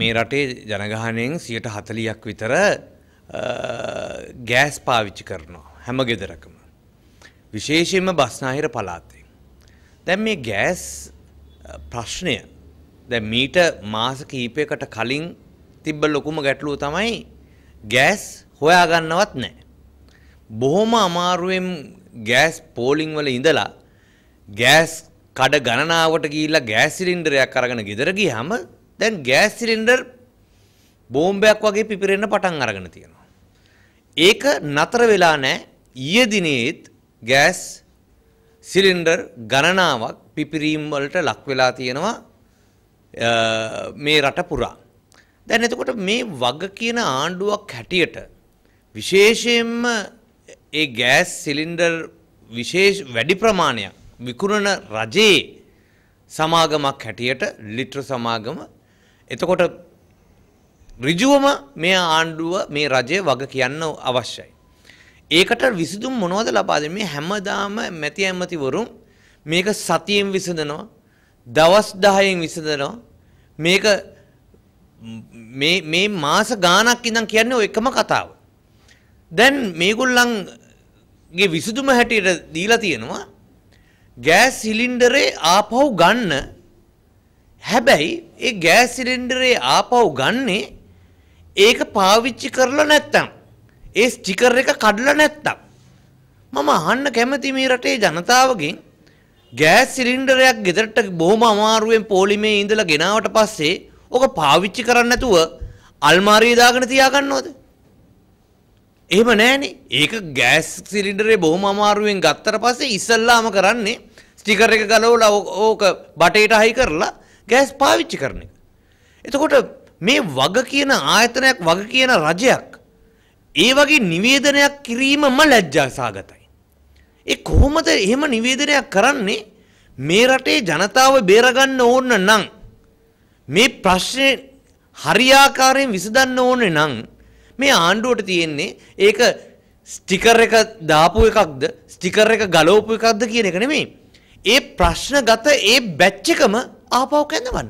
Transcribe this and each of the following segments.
මේ රටේ ජනගහනයෙන් සියට හතලියක් විතර ගෑස් පාවිච්චි කරනවා හැම ගෙදරකම. විශේෂයෙන්ම බස්නාහිර පලාතේ. දැන් මේ ගෑස් ප්‍රශ්නය දැ මීට මාස කීපයකට කලින් තිබ්බ ලොකුම ගැටලුව තමයි ගෑස් හොයාගන්නවත් නෑ. බොහොම අමාරුවෙන් ගෑස් පෝලිං වල ඉඳලා ගෑස් කඩ ගණනාවට ගිහිල්ලා ගෑස් සිලින්ඩරයක් අරගෙන ගෙදර ගියාම දැන් ගෑස් සිලින්ඩර් බෝම්බයක් වගේ පිපිරෙන්න පටන් අරගෙන තියෙනවා. ඒක නතර වෙලා නැහැ. ඊයේ දිනේත් ගෑස් සිලින්ඩර් ගණනාවක් පිපිරීම් වලට ලක් වෙලා තියෙනවා මේ රට පුරා. දැන් එතකොට මේ වග කියන ආණ්ඩුවක් හැටියට විශේෂයෙන්ම ඒ ගෑස් සිලින්ඩර් විශේෂ වැඩි ප්‍රමාණයක් විකුණන රජයේ සමාගමක් හැටියට ලිට්‍ර සමාගම එතකොට ඍජුවම මේ ආණ්ඩුව මේ රජය වග කියන්න අවශ්‍යයි. ඒකට විසඳුම් මොනවද ලබා දෙන්නේ? මේ හැමදාම මැති ඇමතිවරුන් මේක සතියෙන් විසඳනවා. දවස් 10න් විසඳනවා. මේක මේ මේ මාස ගාණක් ඉඳන් කියන්නේ ඔය එකම කතාව. දැන් මේගොල්ලන්ගේ විසඳුම හැටියට දීලා තියෙනවා ගෑස් සිලින්ඩරේ ආපහු ගන්න හැබැයි ඒ ගෑස් සිලින්ඩරේ ආපහු ගන්නේ ඒක පාවිච්චි කරලා නැත්තම්. ඒ ස්ටිකර් එක කඩලා නැත්තම්. මම අහන්න කැමති මේ රටේ ජනතාවගෙන් ගෑස් සිලින්ඩරයක් ගෙදරට බොහොම අමාරුවෙන් පොලිමේ ඉඳලා ගෙනාවට පස්සේ ඕක පාවිච්චි කරන්න නැතුව අල්මාරියේ දාගෙන තියාගන්නවද? එහෙම නෑනේ. ඒක ගෑස් සිලින්ඩරේ බොහොම අමාරුවෙන් ගත්තට පස්සේ ඉස්සල්ලාම කරන්නේ ස්ටිකර් එක ගලවලා ඕක බටේට හයි කරලා ගෑස් පාවිච්චි කරන එක. එතකොට මේ වග කියන ආයතනයක් වග කියන රජයක් ඒ වගේ නිවේදනයක් කිරීමම ලැජ්ජා සාගතයි. ඒ කොහොමද එහෙම නිවේදනයක් කරන්නේ මේ රටේ ජනතාව බේරගන්න ඕන නම් මේ ප්‍රශ්නේ හරියාකාරයෙන් විසඳන්න ඕනේ නම් මේ ආණ්ඩුවට තියෙන්නේ ඒක ස්ටිකර් එක දාපු එකක්ද ස්ටිකර් එක ගලවපු එකක්ද කියන එක නෙමෙයි. ඒ ප්‍රශ්නගත ඒ බැච් එකම ආපහු කැඳවන්න.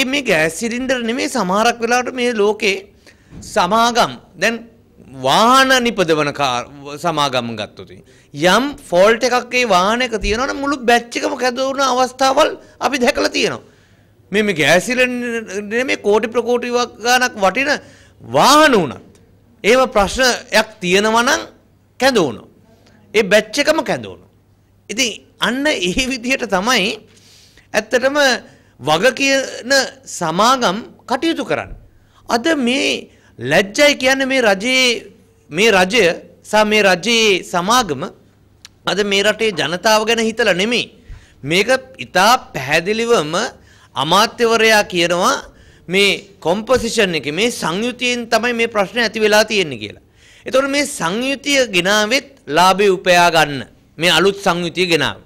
ඒ මේ ගෑස් සිලින්ඩර් නෙමෙයි සමහරක් වෙලාවට මේ ලෝකේ සමාගම් දැන් වාහන නිපදවන සමාගම් ගත්තොත් යම් ෆෝල්ට් එකක් ඒ වාහනයක තියෙනවනම් මුළු බැච් එකම කැදවුන අවස්ථාවල් අපි දැකලා තියෙනවා. මේ මේ ගෑස් සිලින්ඩර් නෙමෙයි කෝටි ප්‍රකෝටි ගාණක් වටින වාහන උනත් ඒව ප්‍රශ්නයක් තියෙනවා නම් කැඳවුණා. ඒ බැච් එකම කැඳවුණා. ඉතින් අන්න ඒ විදිහට තමයි ඇත්තටම වග කියන සමාගම් කටයුතු කරන්න. අද මේ ලැජ්ජයි කියන්නේ මේ රජයේ මේ රජය සහ මේ රජයේ සමාගම අද මේ රටේ ජනතාව ගැන හිතලා නෙමෙයි. මේක ඉතා පැහැදිලිවම අමාත්‍යවරයා කියනවා මේ කොම්පොසිෂන් එක මේ සංයුතියෙන් තමයි මේ ප්‍රශ්න ඇති වෙලා තියෙන්නේ කියලා. එතකොට මේ සංයුතිය ගෙනාවෙත් ලාභේ උපයා ගන්න. මේ අලුත් සංයුතිය ගෙනාවේ.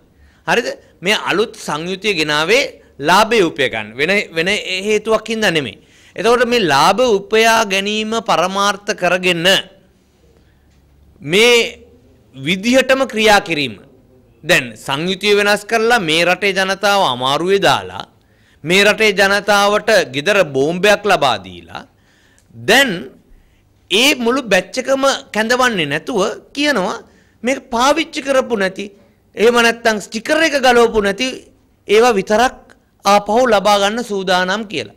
හරිද? මේ අලුත් සංයුතිය ගෙනාවේ ලාභය උපය ගන්න. වෙන වෙන හේතුවක් හින්දා නෙමෙයි. එතකොට මේ ලාභ උපයා ගැනීම පරමාර්ථ කරගෙන මේ විදිහටම ක්‍රියා කිරීම. දැන් සංයුතිය වෙනස් කරලා මේ රටේ ජනතාව අමාරුවේ දාලා මේ රටේ ජනතාවට ගෙදර බෝම්බයක් ලබා දීලා දැන් ඒ මුළු බැච් එකම කැඳවන්නේ නැතුව කියනවා මේක පාවිච්චි කරපු නැති එහෙම නැත්නම් ස්ටිකර් එක ගලවපු නැති ඒවා විතරක් ආපහු ලබා ගන්න සූදානම් කියලා.